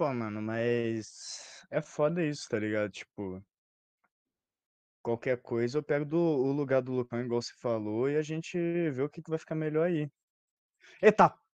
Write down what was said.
Pô, mano, mas é foda isso, tá ligado? Tipo, qualquer coisa eu pego do, o lugar do Lucão, igual você falou, e a gente vê o que, que vai ficar melhor aí. Eita